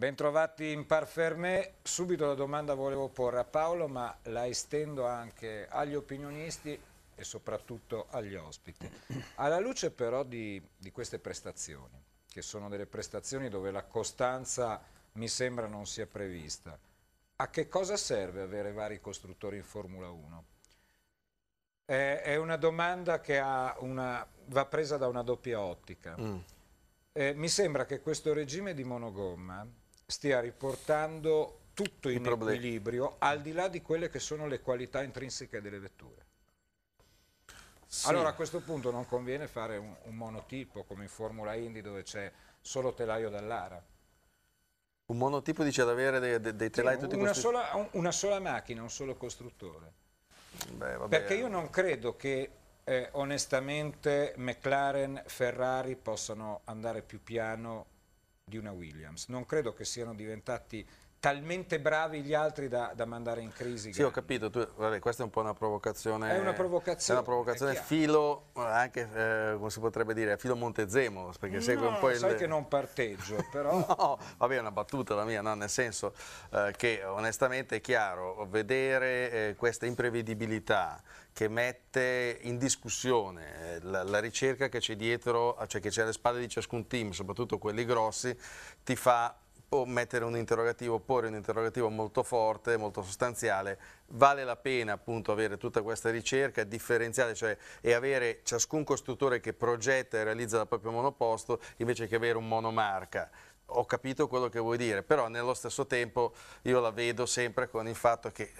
Bentrovati in Parfermé, subito la domanda volevo porre a Paolo ma la estendo anche agli opinionisti e soprattutto agli ospiti. Alla luce però di, di queste prestazioni, che sono delle prestazioni dove la costanza mi sembra non sia prevista, a che cosa serve avere vari costruttori in Formula 1? è una domanda che una, va presa da una doppia ottica. Mm. Eh, mi sembra che questo regime di monogomma stia riportando tutto in equilibrio al di là di quelle che sono le qualità intrinseche delle vetture. Sì. Allora a questo punto non conviene fare un, un monotipo come in Formula Indy dove c'è solo telaio dall'ara. Un monotipo dice ad avere dei, dei, dei telai sì, tutti una sola, un, una sola macchina, un solo costruttore. Beh, vabbè, Perché io non credo che eh, onestamente McLaren, Ferrari possano andare più piano di una Williams. Non credo che siano diventati talmente bravi gli altri da, da mandare in crisi. Sì, ho capito, tu, vabbè, questa è un po' una provocazione. È una provocazione. È una provocazione è filo, anche eh, come si potrebbe dire, filo Montezemolo, perché no, segue un po' il... sai che non parteggio, però... no, vabbè, è una battuta la mia, no? nel senso eh, che onestamente è chiaro, vedere eh, questa imprevedibilità che mette in discussione eh, la, la ricerca che c'è dietro, cioè che c'è alle spalle di ciascun team, soprattutto quelli grossi, ti fa o mettere un interrogativo, porre un interrogativo molto forte, molto sostanziale, vale la pena appunto avere tutta questa ricerca differenziale cioè, e avere ciascun costruttore che progetta e realizza il proprio monoposto invece che avere un monomarca ho capito quello che vuoi dire, però nello stesso tempo io la vedo sempre con il fatto che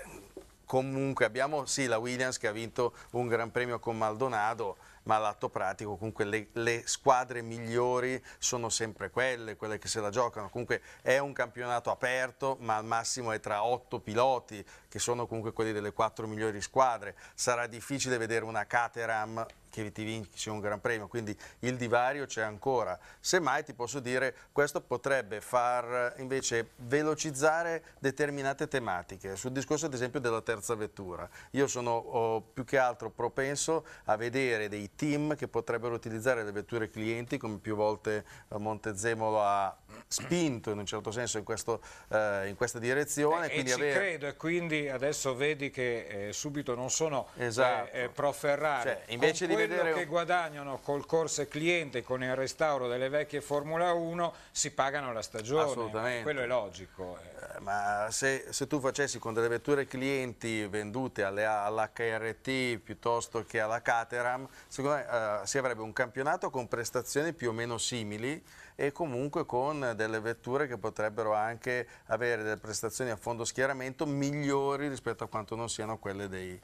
comunque abbiamo sì la Williams che ha vinto un gran premio con Maldonado, ma all'atto pratico comunque le, le, squadre migliori sono sempre quelle, quelle che se la giocano, comunque è un campionato aperto ma al massimo è tra otto piloti che sono comunque quelli delle quattro migliori squadre, sarà difficile vedere una Caterham che ti vinci un gran premio, quindi il divario c'è ancora. Semmai ti posso dire questo potrebbe far invece velocizzare determinate tematiche. Sul discorso ad esempio della terza vettura, io sono più che altro propenso a vedere dei team che potrebbero utilizzare le vetture clienti, come più volte eh, Montezemolo ha spinto in un certo senso in, questo, eh, in questa direzione. Eh, e ci avere... credo e quindi adesso vedi che eh, subito non sono eh, esatto. Eh, pro Ferrari. Cioè, invece Con di rivedere... che guadagnano col corso cliente, con il restauro delle vecchie Formula 1, si pagano la stagione. Assolutamente. Quello è logico. Eh. eh, ma se, se, tu facessi con delle vetture clienti vendute alle, all'HRT piuttosto che alla Caterham, secondo me eh, si avrebbe un campionato con prestazioni più o meno simili e comunque con delle vetture che potrebbero anche avere delle prestazioni a fondo schieramento migliori rispetto a quanto non siano quelle dei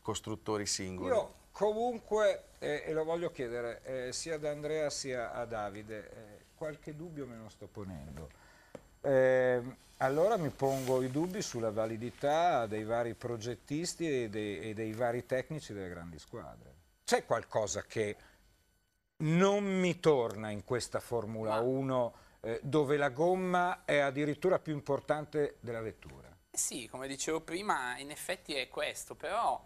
costruttori singoli. Io Comunque, eh, e lo voglio chiedere eh, sia ad Andrea sia a Davide, eh, qualche dubbio me lo sto ponendo. Eh, allora mi pongo i dubbi sulla validità dei vari progettisti e dei, e dei vari tecnici delle grandi squadre. C'è qualcosa che non mi torna in questa Formula Ma... 1 eh, dove la gomma è addirittura più importante della vettura? Sì, come dicevo prima, in effetti è questo, però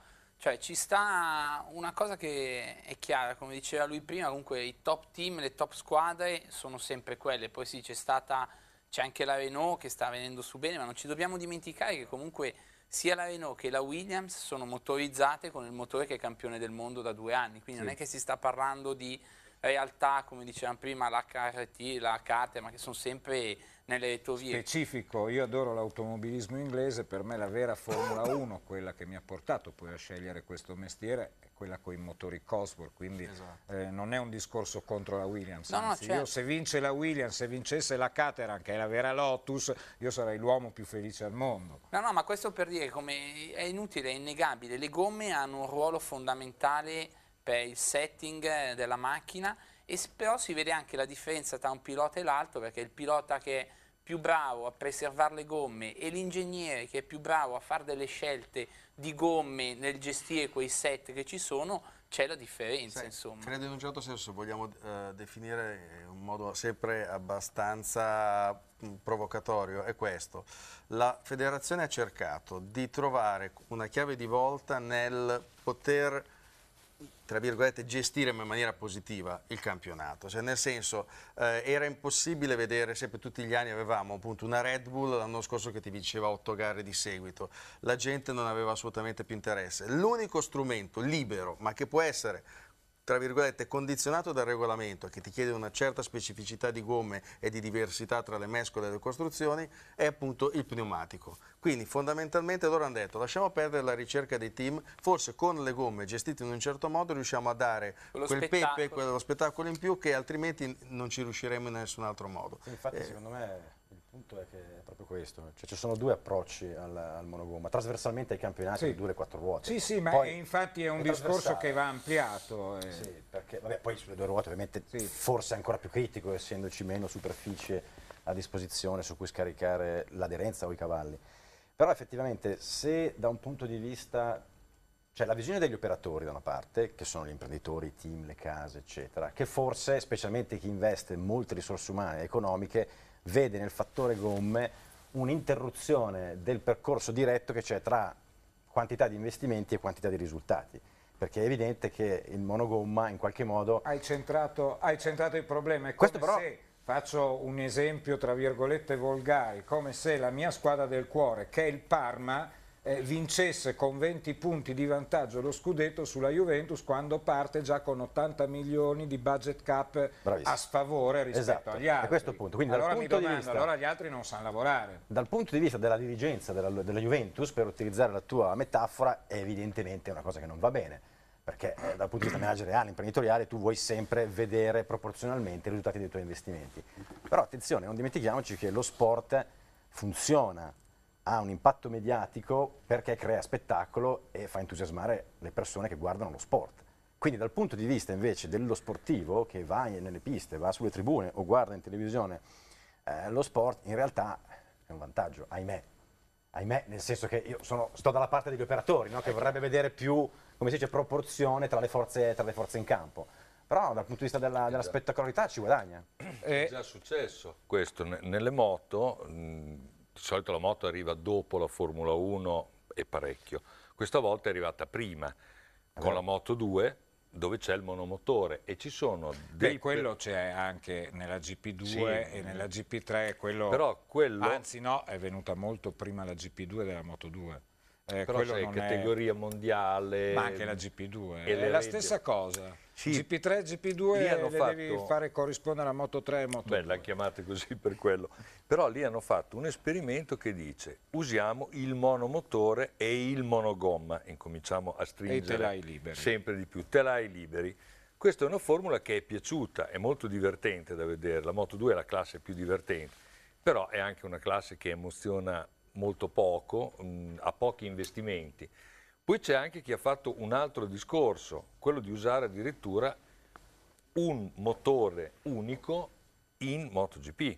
cioè ci sta una cosa che è chiara, come diceva lui prima, comunque i top team, le top squadre sono sempre quelle, poi sì c'è stata, c'è anche la Renault che sta venendo su bene, ma non ci dobbiamo dimenticare che comunque sia la Renault che la Williams sono motorizzate con il motore che è campione del mondo da due anni, quindi sì. non è che si sta parlando di realtà, come dicevamo prima, la KRT, la KATE, ma che sono sempre nelle tue vie. Specifico, io adoro l'automobilismo inglese, per me la vera Formula 1, quella che mi ha portato poi a scegliere questo mestiere, è quella con i motori Cosworth, quindi esatto. eh, non è un discorso contro la Williams, no, anzi, no, certo. io se vince la Williams, se vincesse la Caterham, che è la vera Lotus, io sarei l'uomo più felice al mondo. No, no, ma questo per dire come è inutile, è innegabile, le gomme hanno un ruolo fondamentale per il setting eh, della macchina e però si vede anche la differenza tra un pilota e l'altro perché il pilota che è più bravo a preservare le gomme e l'ingegnere che è più bravo a fare delle scelte di gomme nel gestire quei set che ci sono, c'è la differenza. insomma. credo in un certo senso vogliamo eh, definire in un modo sempre abbastanza provocatorio, è questo. La federazione ha cercato di trovare una chiave di volta nel poter tra virgolette, gestire in maniera positiva il campionato. Cioè, nel senso, eh, era impossibile vedere, sempre tutti gli anni avevamo appunto una Red Bull l'anno scorso che ti vinceva otto gare di seguito. La gente non aveva assolutamente più interesse. L'unico strumento libero, ma che può essere tra virgolette, condizionato dal regolamento che ti chiede una certa specificità di gomme e di diversità tra le mescole e le costruzioni, è appunto il pneumatico. Quindi fondamentalmente loro hanno detto lasciamo perdere la ricerca dei team, forse con le gomme gestite in un certo modo riusciamo a dare quello quel spettacolo. pepe, quello spettacolo in più che altrimenti non ci riusciremo in nessun altro modo. Infatti eh. secondo me il punto è che è proprio questo, cioè, ci sono due approcci al, al monogomma, trasversalmente ai campionati sì. due e quattro ruote. Sì, sì, ma poi infatti è un è discorso che va ampliato. Eh. Sì, perché vabbè, poi sulle due ruote ovviamente sì. forse è ancora più critico essendoci meno superficie a disposizione su cui scaricare l'aderenza o i cavalli. Però effettivamente se da un punto di vista, cioè la visione degli operatori da una parte, che sono gli imprenditori, i team, le case, eccetera, che forse, specialmente chi investe molte risorse umane e economiche, vede nel fattore gomme un'interruzione del percorso diretto che c'è tra quantità di investimenti e quantità di risultati perché è evidente che il monogomma in qualche modo... Hai centrato, hai centrato il problema, è come però... se, faccio un esempio tra virgolette volgare, come se la mia squadra del cuore, che è il Parma, eh, vincesse con 20 punti di vantaggio lo scudetto sulla Juventus quando parte già con 80 milioni di budget cap Bravissimo. a sfavore rispetto esatto. agli altri. Questo punto. Quindi, allora punto domando, vista, allora gli altri non sanno lavorare. Dal punto di vista della dirigenza della, della Juventus, per utilizzare la tua metafora, è evidentemente una cosa che non va bene perché eh, dal punto di vista manageriale, imprenditoriale, tu vuoi sempre vedere proporzionalmente i risultati dei tuoi investimenti. Però attenzione, non dimentichiamoci che lo sport funziona ha un impatto mediatico perché crea spettacolo e fa entusiasmare le persone che guardano lo sport. Quindi dal punto di vista invece dello sportivo che va nelle piste, va sulle tribune o guarda in televisione eh, lo sport, in realtà è un vantaggio, ahimè. Ahimè, nel senso che io sono, sto dalla parte degli operatori, no? che vorrebbe vedere più, come si dice, proporzione tra le forze, tra le forze in campo però dal punto di vista della, della esatto. spettacolarità ci guadagna. È già successo questo, nelle moto mh, di solito la moto arriva dopo la Formula 1 e parecchio, questa volta è arrivata prima con la Moto 2 dove c'è il monomotore e ci sono dei... Beh, quello c'è anche nella GP2 sì. e nella GP3, quello... Però quello... anzi no, è venuta molto prima la GP2 della Moto 2. Eh, però c'è categoria è... mondiale... Ma anche la GP2, è la stessa cosa. Sì. GP3, GP2 lì hanno le fatto... devi fare corrispondere a Moto 3 e Moto Beh, l'hanno chiamate così per quello. Però lì hanno fatto un esperimento che dice usiamo il monomotore e il monogomma. Incominciamo a stringere sempre di più. Telai liberi. Questa è una formula che è piaciuta, è molto divertente da vedere. La Moto 2 è la classe più divertente, però è anche una classe che emoziona molto poco, mh, mm, ha pochi investimenti. Poi c'è anche chi ha fatto un altro discorso, quello di usare addirittura un motore unico in MotoGP.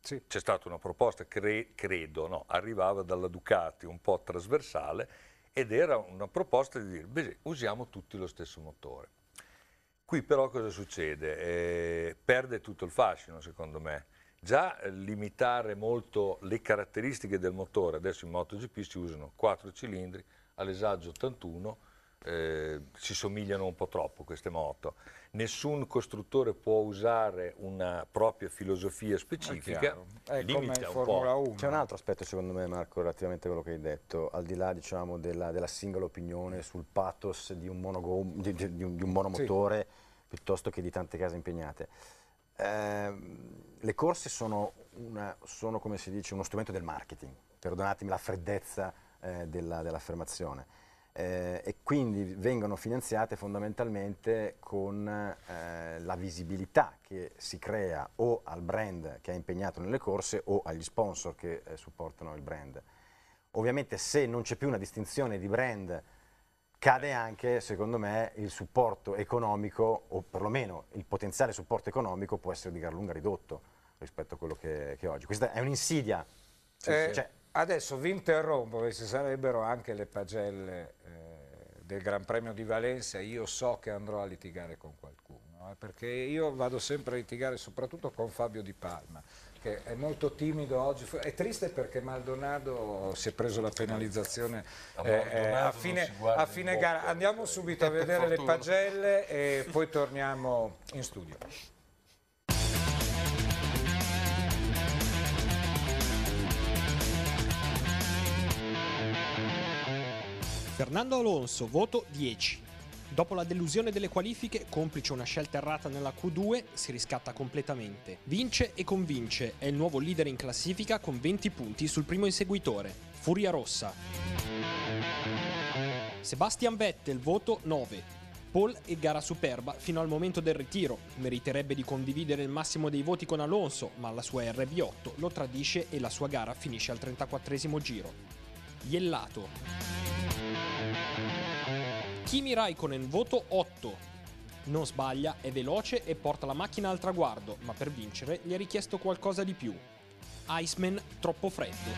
Sì. C'è stata una proposta, cre credo, no, arrivava dalla Ducati un po' trasversale ed era una proposta di dire, beh, usiamo tutti lo stesso motore. Qui però cosa succede? Eh, perde tutto il fascino secondo me. Già eh, limitare molto le caratteristiche del motore, adesso in MotoGP si usano quattro cilindri, all'Esagio 81 eh, si somigliano un po' troppo queste moto. Nessun costruttore può usare una propria filosofia specifica, è limita un po'. C'è un altro aspetto secondo me Marco relativamente a quello che hai detto, al di là diciamo, della, della singola opinione sul pathos di un, monogom, di, di, di un, un monomotore sì. piuttosto che di tante case impegnate. Eh, le corse sono, una, sono come si dice uno strumento del marketing, perdonatemi la freddezza eh, dell'affermazione. eh, e quindi vengono finanziate fondamentalmente con eh, la visibilità che si crea o al brand che è impegnato nelle corse o agli sponsor che eh, supportano il brand. Ovviamente se non c'è più una distinzione di brand cade anche, secondo me, il supporto economico, o perlomeno il potenziale supporto economico può essere di gran lunga ridotto rispetto a quello che, che oggi. Questa è un'insidia. Cioè, eh, cioè, Adesso vi interrompo se sarebbero anche le pagelle eh, del Gran Premio di Valencia, io so che andrò a litigare con qualcuno, eh, perché io vado sempre a litigare soprattutto con Fabio Di Palma, che è molto timido oggi, è triste perché Maldonado si è preso la penalizzazione eh, eh a, fine, a fine gara. Andiamo eh, subito a vedere le pagelle e poi torniamo in studio. Fernando Alonso, voto 10. Dopo la delusione delle qualifiche, complice una scelta errata nella Q2, si riscatta completamente. Vince e convince, è il nuovo leader in classifica con 20 punti sul primo inseguitore, Furia Rossa. Sebastian Vettel, voto 9. Paul e gara superba fino al momento del ritiro. Meriterebbe di condividere il massimo dei voti con Alonso, ma la sua RB8 lo tradisce e la sua gara finisce al 34 giro. Iellato. Kimi Raikkonen voto 8. Non sbaglia, è veloce e porta la macchina al traguardo, ma per vincere gli è richiesto qualcosa di più. Iceman troppo freddo.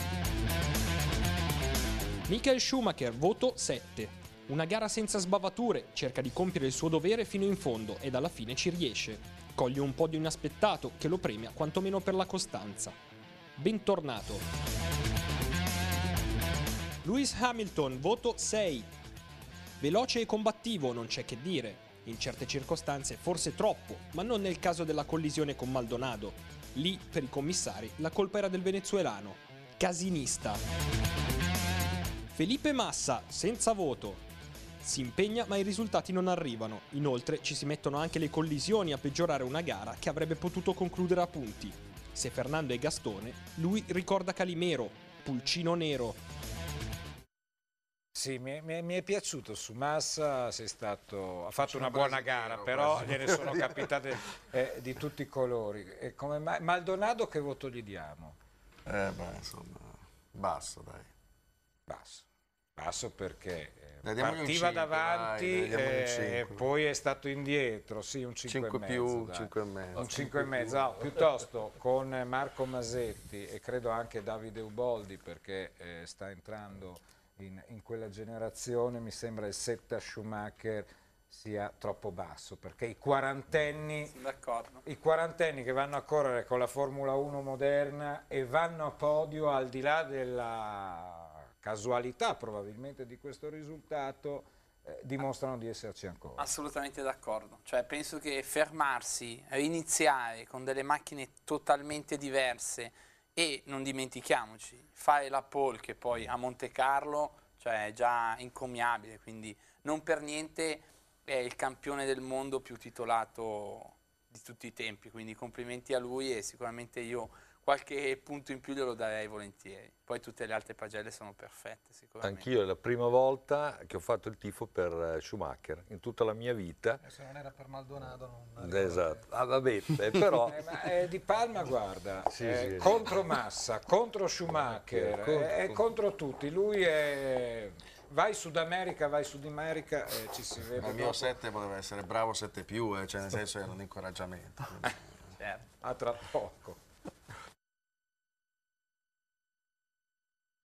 Michael Schumacher voto 7. Una gara senza sbavature, cerca di compiere il suo dovere fino in fondo ed alla fine ci riesce. Coglie un po' di inaspettato che lo premia quantomeno per la costanza. Bentornato. Lewis Hamilton, voto 6. Veloce e combattivo, non c'è che dire. In certe circostanze forse troppo, ma non nel caso della collisione con Maldonado. Lì, per i commissari, la colpa era del venezuelano. Casinista. Felipe Massa, senza voto. Si impegna ma i risultati non arrivano. Inoltre ci si mettono anche le collisioni a peggiorare una gara che avrebbe potuto concludere a punti. Se Fernando è Gastone, lui ricorda Calimero, Pulcino Nero. Sì, mi è, mi è, piaciuto su Massa, stato, ha fatto una buona gara, però gliene sono capitate eh, di tutti i colori. E come mai, Maldonado che voto gli diamo? Eh beh, insomma, basso dai. Basso, basso perché eh, partiva 5, davanti dai, eh, e poi è stato indietro, sì, un 5, 5 e mezzo. Più, 5 e mezzo. Un 5 e mezzo, no, ah, piuttosto con Marco Masetti e credo anche Davide Uboldi perché eh, sta entrando in, in quella generazione mi sembra il 7 a Schumacher sia troppo basso perché i quarantenni, i quarantenni che vanno a correre con la Formula 1 moderna e vanno a podio al di là della casualità probabilmente di questo risultato eh, dimostrano di esserci ancora assolutamente d'accordo cioè, penso che fermarsi, riniziare eh, con delle macchine totalmente diverse e non dimentichiamoci, fare la pole che poi a Monte Carlo cioè, è già incommiabile, quindi non per niente è il campione del mondo più titolato di tutti i tempi, quindi complimenti a lui e sicuramente io qualche punto in più glielo darei volentieri. Poi tutte le altre pagelle sono perfette sicuramente. Anch'io è la prima volta che ho fatto il tifo per eh, Schumacher in tutta la mia vita. E eh, se non era per Maldonado non... Eh, esatto, ah, vabbè, però... eh, ma, eh, di Palma guarda, sì, eh, sì, contro Massa, contro Schumacher, contro, è contro tutti, lui è vai Sud America, vai Sud America, eh, ci si vede. il mio 7 poteva essere bravo 7 più, eh, cioè nel senso era un incoraggiamento. certo. A tra poco.